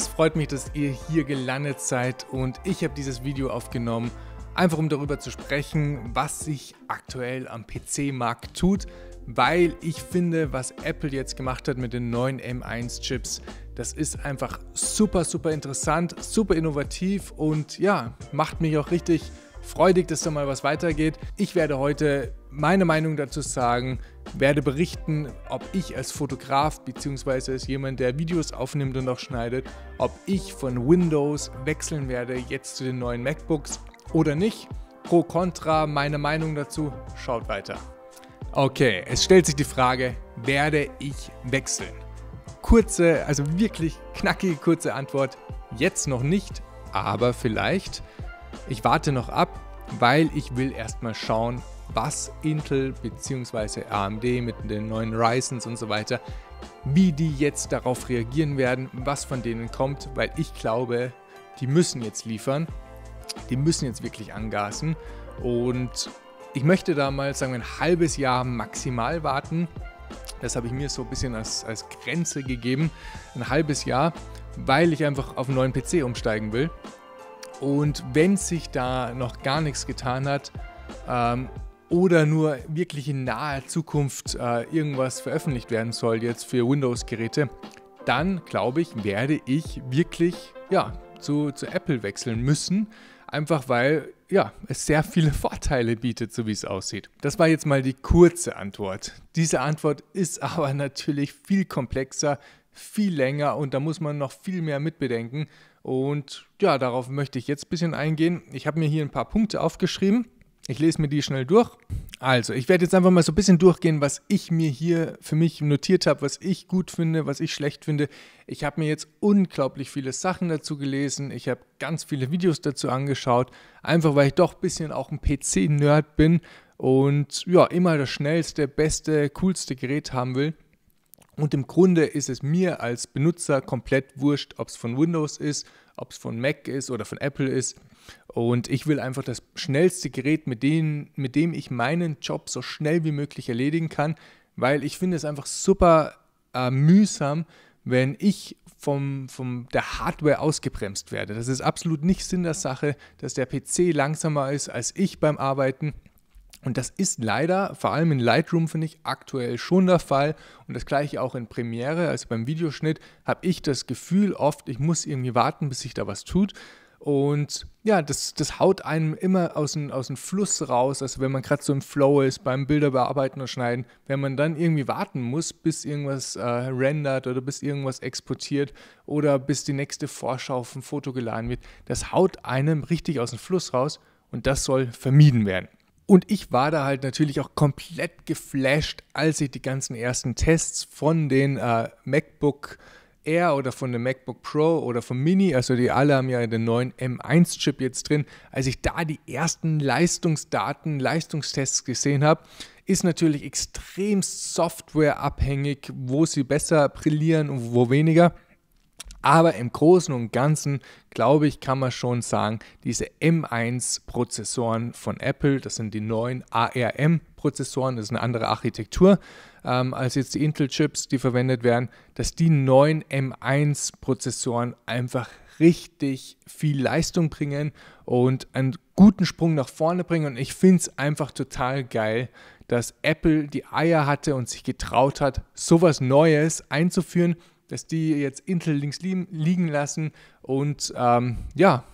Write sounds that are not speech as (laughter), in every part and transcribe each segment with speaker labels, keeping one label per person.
Speaker 1: Es freut mich, dass ihr hier gelandet seid und ich habe dieses Video aufgenommen, einfach um darüber zu sprechen, was sich aktuell am PC-Markt tut, weil ich finde, was Apple jetzt gemacht hat mit den neuen M1-Chips, das ist einfach super, super interessant, super innovativ und ja, macht mich auch richtig freudig, dass da mal was weitergeht. Ich werde heute meine Meinung dazu sagen, werde berichten, ob ich als Fotograf bzw. als jemand, der Videos aufnimmt und auch schneidet, ob ich von Windows wechseln werde jetzt zu den neuen MacBooks oder nicht. Pro, Contra, meine Meinung dazu, schaut weiter. Okay, es stellt sich die Frage, werde ich wechseln? Kurze, also wirklich knackige kurze Antwort, jetzt noch nicht, aber vielleicht. Ich warte noch ab, weil ich will erstmal schauen, was Intel bzw. AMD mit den neuen Ryzens und so weiter, wie die jetzt darauf reagieren werden, was von denen kommt, weil ich glaube, die müssen jetzt liefern, die müssen jetzt wirklich angasen und ich möchte da mal sagen, ein halbes Jahr maximal warten. Das habe ich mir so ein bisschen als, als Grenze gegeben, ein halbes Jahr, weil ich einfach auf einen neuen PC umsteigen will. Und wenn sich da noch gar nichts getan hat, ähm, oder nur wirklich in naher Zukunft äh, irgendwas veröffentlicht werden soll jetzt für Windows-Geräte, dann glaube ich, werde ich wirklich ja, zu, zu Apple wechseln müssen. Einfach weil ja, es sehr viele (laughs) Vorteile bietet, so wie es aussieht. Das war jetzt mal die kurze Antwort. Diese Antwort ist (laughs) aber natürlich viel komplexer, viel länger und da muss man noch viel mehr mitbedenken. Und ja, darauf möchte ich jetzt ein bisschen eingehen. Ich habe mir hier ein paar Punkte aufgeschrieben ich lese mir die schnell durch. Also, ich werde jetzt einfach mal so ein bisschen durchgehen, was ich mir hier für mich notiert habe, was ich gut finde, was ich schlecht finde. Ich habe mir jetzt unglaublich viele Sachen dazu gelesen. Ich habe ganz viele Videos dazu angeschaut, einfach weil ich doch ein bisschen auch ein PC-Nerd bin und ja, immer das schnellste, beste, coolste Gerät haben will. Und im Grunde ist es mir als Benutzer komplett wurscht, ob es von Windows ist, ob es von Mac ist oder von Apple ist. Und ich will einfach das schnellste Gerät, mit dem, mit dem ich meinen Job so schnell wie möglich erledigen kann, weil ich finde es einfach super äh, mühsam, wenn ich von vom der Hardware ausgebremst werde. Das ist absolut nicht Sinn der Sache, dass der PC langsamer ist als ich beim Arbeiten. Und das ist leider, vor allem in Lightroom, finde ich, aktuell schon der Fall. Und das gleiche auch in Premiere, also beim Videoschnitt, habe ich das Gefühl oft, ich muss irgendwie warten, bis sich da was tut. Und ja, das, das haut einem immer aus dem, aus dem Fluss raus. Also wenn man gerade so im Flow ist beim Bilder bearbeiten und Schneiden, wenn man dann irgendwie warten muss, bis irgendwas äh, rendert oder bis irgendwas exportiert oder bis die nächste Vorschau auf ein Foto geladen wird, das haut einem richtig aus dem Fluss raus und das soll vermieden werden. Und ich war da halt natürlich auch komplett geflasht, als ich die ganzen ersten Tests von den äh, MacBook Air oder von dem MacBook Pro oder vom Mini, also die alle haben ja den neuen M1-Chip jetzt drin, als ich da die ersten Leistungsdaten, Leistungstests gesehen habe, ist natürlich extrem softwareabhängig, wo sie besser brillieren und wo weniger. Aber im Großen und Ganzen, glaube ich, kann man schon sagen, diese M1-Prozessoren von Apple, das sind die neuen ARM-Prozessoren, das ist eine andere Architektur ähm, als jetzt die Intel-Chips, die verwendet werden, dass die neuen M1-Prozessoren einfach richtig viel Leistung bringen und einen guten Sprung nach vorne bringen. Und ich finde es einfach total geil, dass Apple die Eier hatte und sich getraut hat, sowas Neues einzuführen dass die jetzt Intel links liegen lassen und ähm, ja,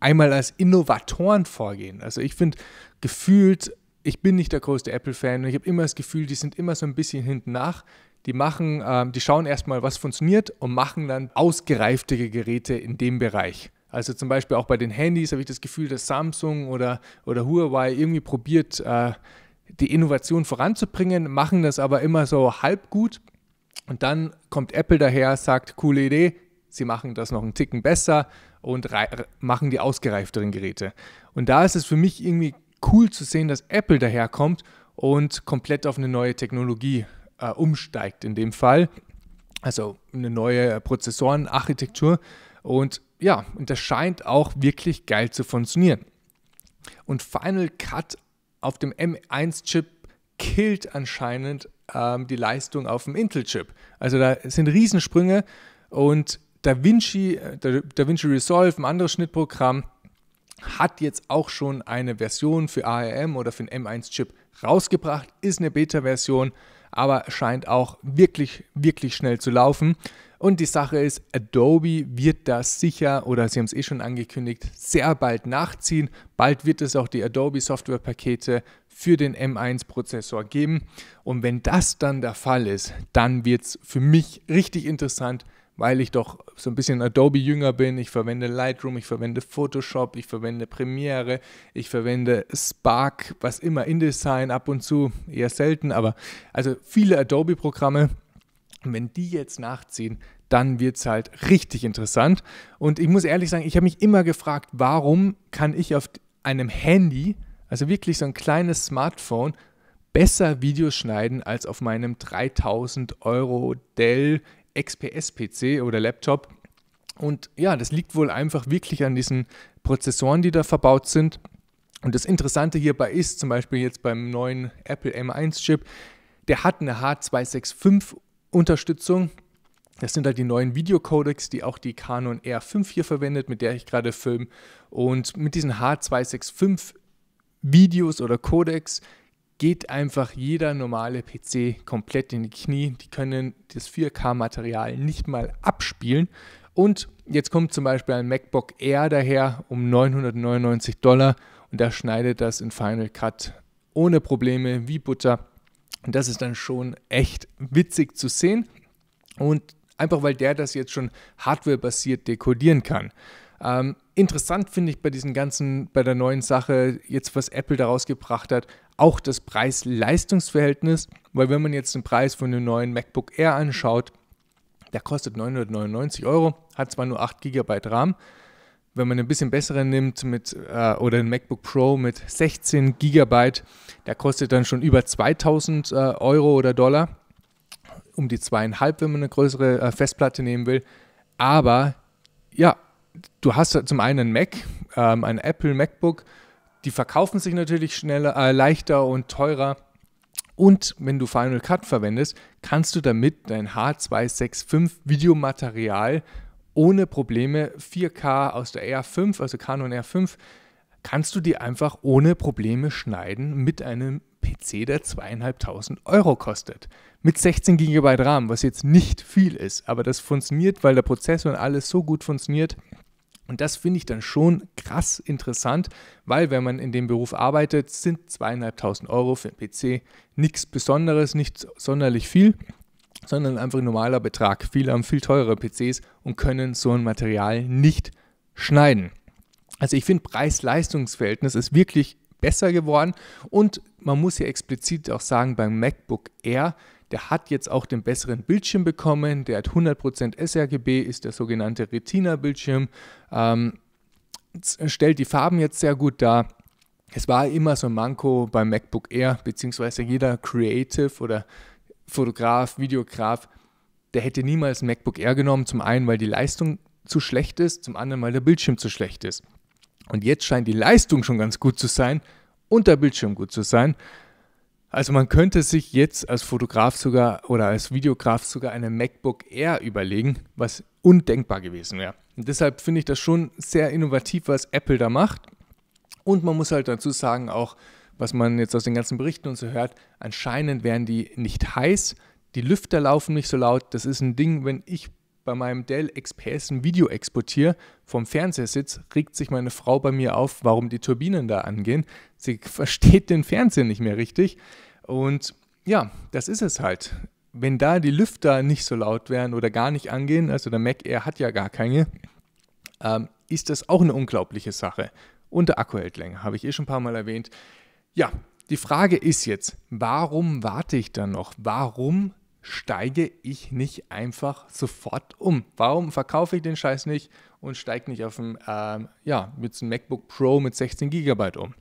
Speaker 1: einmal als Innovatoren vorgehen. Also ich finde gefühlt, ich bin nicht der größte Apple-Fan und ich habe immer das Gefühl, die sind immer so ein bisschen hinten nach. Die machen, ähm, die schauen erstmal, was funktioniert und machen dann ausgereiftere Geräte in dem Bereich. Also zum Beispiel auch bei den Handys habe ich das Gefühl, dass Samsung oder, oder Huawei irgendwie probiert, äh, die Innovation voranzubringen, machen das aber immer so halb gut und dann kommt Apple daher, sagt, coole Idee, sie machen das noch einen Ticken besser und machen die ausgereifteren Geräte. Und da ist es für mich irgendwie cool zu sehen, dass Apple daherkommt und komplett auf eine neue Technologie äh, umsteigt in dem Fall. Also eine neue Prozessorenarchitektur. Und ja, und das scheint auch wirklich geil zu funktionieren. Und Final Cut auf dem M1-Chip killt anscheinend ähm, die Leistung auf dem Intel-Chip. Also da sind Riesensprünge und DaVinci, äh, DaVinci Resolve, ein anderes Schnittprogramm, hat jetzt auch schon eine Version für ARM oder für den M1-Chip rausgebracht, ist eine Beta-Version aber scheint auch wirklich, wirklich schnell zu laufen. Und die Sache ist, Adobe wird das sicher, oder sie haben es eh schon angekündigt, sehr bald nachziehen. Bald wird es auch die Adobe Software Pakete für den M1-Prozessor geben. Und wenn das dann der Fall ist, dann wird es für mich richtig interessant, weil ich doch so ein bisschen Adobe-Jünger bin. Ich verwende Lightroom, ich verwende Photoshop, ich verwende Premiere, ich verwende Spark, was immer, InDesign ab und zu, eher selten, aber also viele Adobe-Programme. Wenn die jetzt nachziehen, dann wird es halt richtig interessant. Und ich muss ehrlich sagen, ich habe mich immer gefragt, warum kann ich auf einem Handy, also wirklich so ein kleines Smartphone, besser Videos schneiden als auf meinem 3000 Euro Dell XPS-PC oder Laptop. Und ja, das liegt wohl einfach wirklich an diesen Prozessoren, die da verbaut sind. Und das Interessante hierbei ist, zum Beispiel jetzt beim neuen Apple M1-Chip, der hat eine H265-Unterstützung. Das sind halt die neuen Videocodecs, die auch die Canon R5 hier verwendet, mit der ich gerade filme. Und mit diesen H265 Videos oder Codecs geht einfach jeder normale PC komplett in die Knie. Die können das 4K-Material nicht mal abspielen. Und jetzt kommt zum Beispiel ein MacBook Air daher um 999 Dollar und da schneidet das in Final Cut ohne Probleme wie Butter. Und das ist dann schon echt witzig zu sehen. Und einfach weil der das jetzt schon hardwarebasiert dekodieren kann. Ähm, interessant finde ich bei diesen ganzen, bei der neuen Sache, jetzt was Apple daraus gebracht hat, auch das Preis-Leistungs-Verhältnis, weil wenn man jetzt den Preis von einem neuen MacBook Air anschaut, der kostet 999 Euro, hat zwar nur 8 GB RAM, wenn man ein bisschen besseren nimmt mit, äh, oder ein MacBook Pro mit 16 GB, der kostet dann schon über 2000 äh, Euro oder Dollar, um die zweieinhalb, wenn man eine größere äh, Festplatte nehmen will. Aber ja, du hast zum einen einen Mac, ähm, ein Apple MacBook, die verkaufen sich natürlich schneller, äh, leichter und teurer. Und wenn du Final Cut verwendest, kannst du damit dein H265 Videomaterial ohne Probleme 4K aus der R5, also Canon R5, kannst du die einfach ohne Probleme schneiden mit einem PC, der zweieinhalbtausend Euro kostet. Mit 16 GB RAM, was jetzt nicht viel ist, aber das funktioniert, weil der Prozessor und alles so gut funktioniert, und das finde ich dann schon krass interessant, weil wenn man in dem Beruf arbeitet, sind zweieinhalbtausend Euro für einen PC nichts Besonderes, nicht sonderlich viel, sondern einfach ein normaler Betrag. Viele haben viel teurere PCs und können so ein Material nicht schneiden. Also ich finde, Preis-Leistungs-Verhältnis ist wirklich besser geworden und man muss ja explizit auch sagen, beim MacBook Air der hat jetzt auch den besseren Bildschirm bekommen. Der hat 100% sRGB, ist der sogenannte Retina-Bildschirm. Ähm, stellt die Farben jetzt sehr gut dar. Es war immer so ein Manko beim MacBook Air, beziehungsweise jeder Creative oder Fotograf, Videograf, der hätte niemals ein MacBook Air genommen. Zum einen, weil die Leistung zu schlecht ist, zum anderen, weil der Bildschirm zu schlecht ist. Und jetzt scheint die Leistung schon ganz gut zu sein und der Bildschirm gut zu sein. Also man könnte sich jetzt als Fotograf sogar oder als Videograf sogar eine MacBook Air überlegen, was undenkbar gewesen wäre. Und deshalb finde ich das schon sehr innovativ, was Apple da macht. Und man muss halt dazu sagen, auch was man jetzt aus den ganzen Berichten und so hört, anscheinend werden die nicht heiß, die Lüfter laufen nicht so laut. Das ist ein Ding, wenn ich bei meinem Dell XPS ein Video exportiere, vom Fernseher sitze, regt sich meine Frau bei mir auf, warum die Turbinen da angehen. Sie (laughs) versteht den Fernseher nicht mehr richtig. Und ja, das ist es halt. Wenn da die Lüfter nicht so laut wären oder gar nicht angehen, also der Mac Air hat ja gar keine, ähm, ist das auch eine unglaubliche Sache. Und der Akku hält länger, habe ich eh schon ein paar Mal erwähnt. Ja, die Frage ist jetzt, warum warte ich dann noch? Warum steige ich nicht einfach sofort um? Warum verkaufe ich den Scheiß nicht und steige nicht auf ein, ähm, ja, mit einem MacBook Pro mit 16 GB um?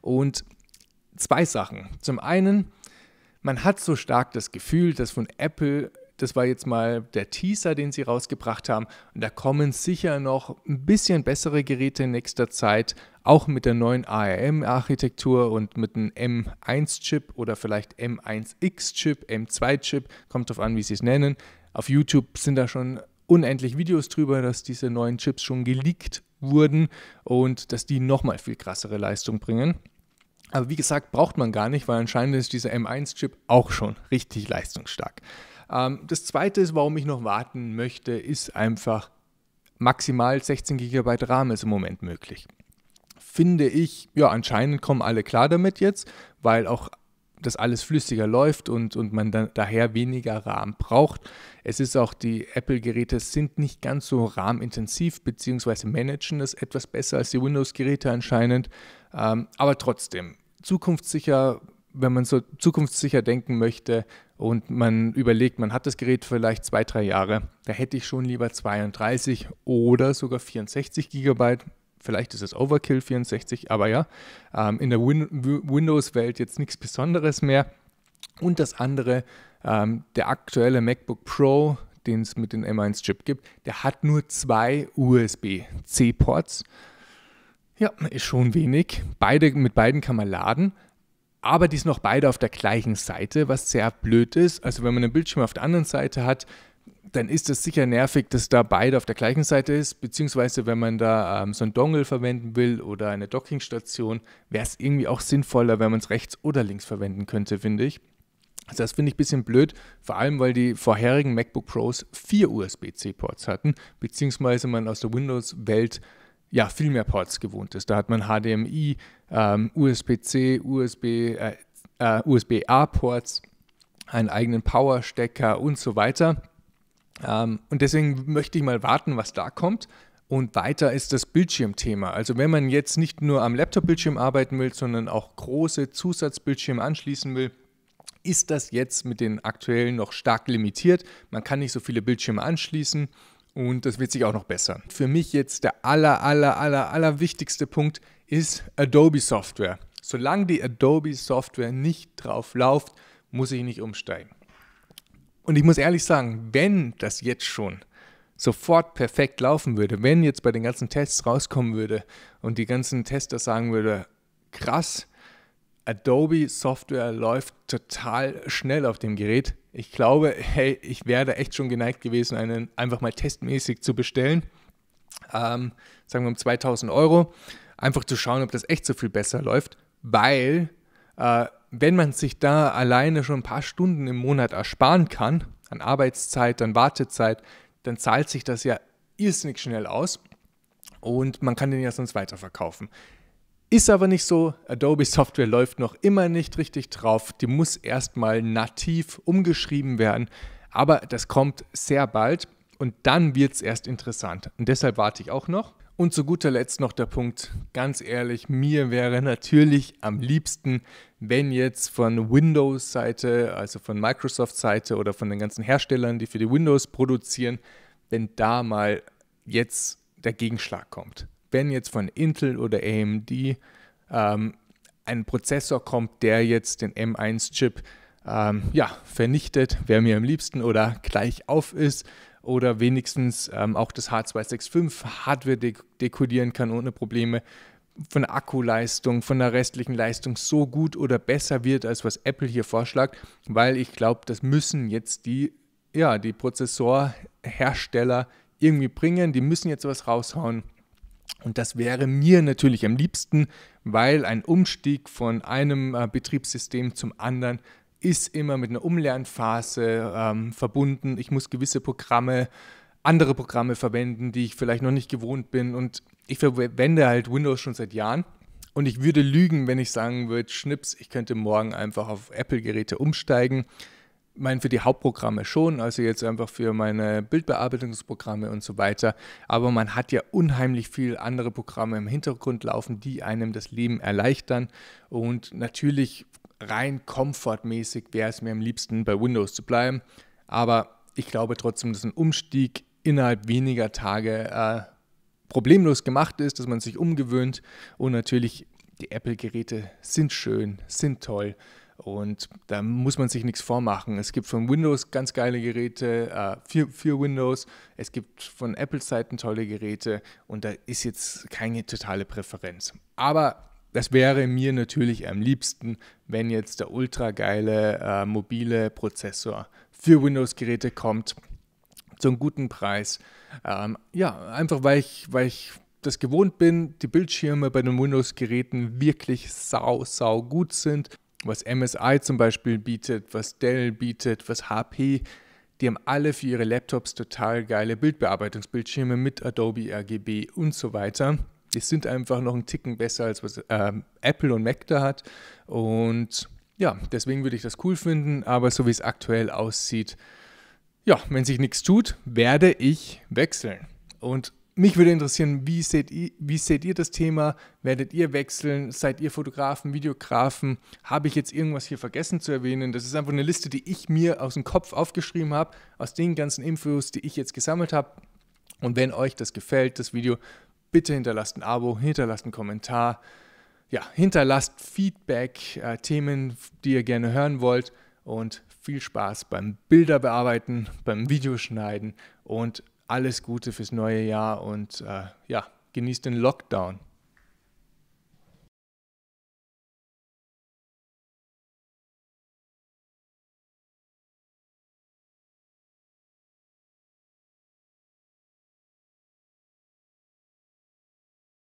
Speaker 1: Und zwei Sachen. Zum einen, man hat so stark das Gefühl, dass von Apple, das war jetzt mal der Teaser, den sie rausgebracht haben, und da kommen sicher noch ein bisschen bessere Geräte in nächster Zeit, auch mit der neuen ARM-Architektur und mit einem M1-Chip oder vielleicht M1X-Chip, M2-Chip, kommt drauf an, wie sie es nennen. Auf YouTube sind da schon unendlich Videos drüber, dass diese neuen Chips schon geleakt wurden und dass die nochmal viel krassere Leistung bringen. Aber wie gesagt, braucht man gar nicht, weil anscheinend ist dieser M1-Chip auch schon richtig leistungsstark. Ähm, das zweite ist, warum ich noch warten möchte, ist einfach maximal 16 GB RAM ist im Moment möglich. Finde ich, ja, anscheinend kommen alle klar damit jetzt, weil auch das alles flüssiger läuft und, und man dann daher weniger RAM braucht. Es ist auch, die Apple-Geräte sind nicht ganz so RAM-intensiv, beziehungsweise managen das etwas besser als die Windows-Geräte anscheinend. Ähm, aber trotzdem, zukunftssicher, wenn man so zukunftssicher denken möchte und man überlegt, man hat das Gerät vielleicht zwei, drei Jahre, da hätte ich schon lieber 32 oder sogar 64 GB. Vielleicht ist es Overkill 64, aber ja, ähm, in der Win Windows-Welt jetzt nichts Besonderes mehr. Und das andere, ähm, der aktuelle MacBook Pro, den es mit dem M1-Chip gibt, der hat nur zwei USB-C-Ports. Ja, ist schon wenig. Beide, mit beiden kann man laden. Aber die sind auch beide auf der gleichen Seite, was sehr blöd ist. Also wenn man einen Bildschirm auf der anderen Seite hat, dann ist es sicher nervig, dass da beide auf der gleichen Seite ist, beziehungsweise wenn man da ähm, so einen Dongle verwenden will oder eine Dockingstation, wäre es irgendwie auch sinnvoller, wenn man es rechts oder links verwenden könnte, finde ich. Also das finde ich ein bisschen blöd, vor allem weil die vorherigen MacBook Pros vier USB-C-Ports hatten, beziehungsweise man aus der Windows-Welt ja, viel mehr Ports gewohnt ist. Da hat man HDMI, ähm, USB-C, USB, äh, äh, USB-A-Ports, einen eigenen Powerstecker und so weiter. Ähm, und deswegen möchte ich mal warten, was da kommt. Und weiter ist das Bildschirmthema. Also wenn man jetzt nicht nur am Laptop-Bildschirm arbeiten will, sondern auch große Zusatzbildschirme anschließen will, ist das jetzt mit den aktuellen noch stark limitiert. Man kann nicht so viele Bildschirme anschließen. Und das wird sich auch noch bessern. Für mich jetzt der aller, aller, aller, aller wichtigste Punkt ist Adobe Software. Solange die Adobe Software nicht drauf läuft, muss ich nicht umsteigen. Und ich muss ehrlich sagen, wenn das jetzt schon sofort perfekt laufen würde, wenn jetzt bei den ganzen Tests rauskommen würde und die ganzen Tester sagen würde, krass, Adobe Software läuft total schnell auf dem Gerät, ich glaube, hey, ich wäre da echt schon geneigt gewesen, einen einfach mal testmäßig zu bestellen. Ähm, sagen wir um 2000 Euro. Einfach zu schauen, ob das echt so viel besser läuft, weil äh, wenn man sich da alleine schon ein paar Stunden im Monat ersparen kann, an Arbeitszeit, an Wartezeit, dann zahlt sich das ja irrsinnig schnell aus und man kann den ja sonst weiterverkaufen. Ist aber nicht so. Adobe Software läuft noch immer nicht richtig drauf. Die muss erstmal nativ umgeschrieben werden. Aber das kommt sehr bald und dann wird es erst interessant. Und deshalb warte ich auch noch. Und zu guter Letzt noch der Punkt, ganz ehrlich, mir wäre natürlich am liebsten, wenn jetzt von Windows-Seite, also von Microsoft-Seite oder von den ganzen Herstellern, die für die Windows produzieren, wenn da mal jetzt der Gegenschlag kommt wenn jetzt von Intel oder AMD ähm, ein Prozessor kommt, der jetzt den M1-Chip ähm, ja, vernichtet, wäre mir am liebsten oder gleich auf ist oder wenigstens ähm, auch das H265 Hardware dek dekodieren kann ohne Probleme von der Akkuleistung, von der restlichen Leistung so gut oder besser wird, als was Apple hier vorschlägt, weil ich glaube, das müssen jetzt die, ja, die Prozessorhersteller irgendwie bringen, die müssen jetzt was raushauen, und das wäre mir natürlich am liebsten, weil ein Umstieg von einem äh, Betriebssystem zum anderen ist immer mit einer Umlernphase ähm, verbunden. Ich muss gewisse Programme, andere Programme verwenden, die ich vielleicht noch nicht gewohnt bin. Und ich verwende halt Windows schon seit Jahren. Und ich würde lügen, wenn ich sagen würde, Schnips, ich könnte morgen einfach auf Apple-Geräte umsteigen meine, für die Hauptprogramme schon, also jetzt einfach für meine Bildbearbeitungsprogramme und so weiter. Aber man hat ja unheimlich viel andere Programme im Hintergrund laufen, die einem das Leben erleichtern. Und natürlich rein komfortmäßig wäre es mir am liebsten, bei Windows zu bleiben. Aber ich glaube trotzdem, dass ein Umstieg innerhalb weniger Tage äh, problemlos gemacht ist, dass man sich umgewöhnt. Und natürlich, die Apple-Geräte sind schön, sind toll. Und da muss man sich nichts vormachen. Es gibt von Windows ganz geile Geräte, äh, für, für Windows. Es gibt von Apple-Seiten tolle Geräte. Und da ist jetzt keine totale Präferenz. Aber das wäre mir natürlich am liebsten, wenn jetzt der ultra geile äh, mobile Prozessor für Windows-Geräte kommt. zum guten Preis. Ähm, ja, einfach weil ich, weil ich das gewohnt bin, die Bildschirme bei den Windows-Geräten wirklich sau, sau gut sind was MSI zum Beispiel bietet, was Dell bietet, was HP, die haben alle für ihre Laptops total geile Bildbearbeitungsbildschirme mit Adobe RGB und so weiter. Die sind einfach noch ein Ticken besser als was äh, Apple und Mac da hat. Und ja, deswegen würde ich das cool finden, aber so wie es aktuell aussieht, ja, wenn sich nichts tut, werde ich wechseln. Und mich würde interessieren, wie seht, ihr, wie seht ihr das Thema? Werdet ihr wechseln? Seid ihr Fotografen, Videografen? Habe ich jetzt irgendwas hier vergessen zu erwähnen? Das ist einfach eine Liste, die ich mir aus dem Kopf aufgeschrieben habe, aus den ganzen Infos, die ich jetzt gesammelt habe. Und wenn euch das gefällt, das Video, bitte hinterlasst ein Abo, hinterlasst einen Kommentar. Ja, hinterlasst Feedback, äh, Themen, die ihr gerne hören wollt. Und viel Spaß beim Bilder bearbeiten, beim Videoschneiden und alles Gute fürs neue Jahr und äh, ja, genießt den Lockdown.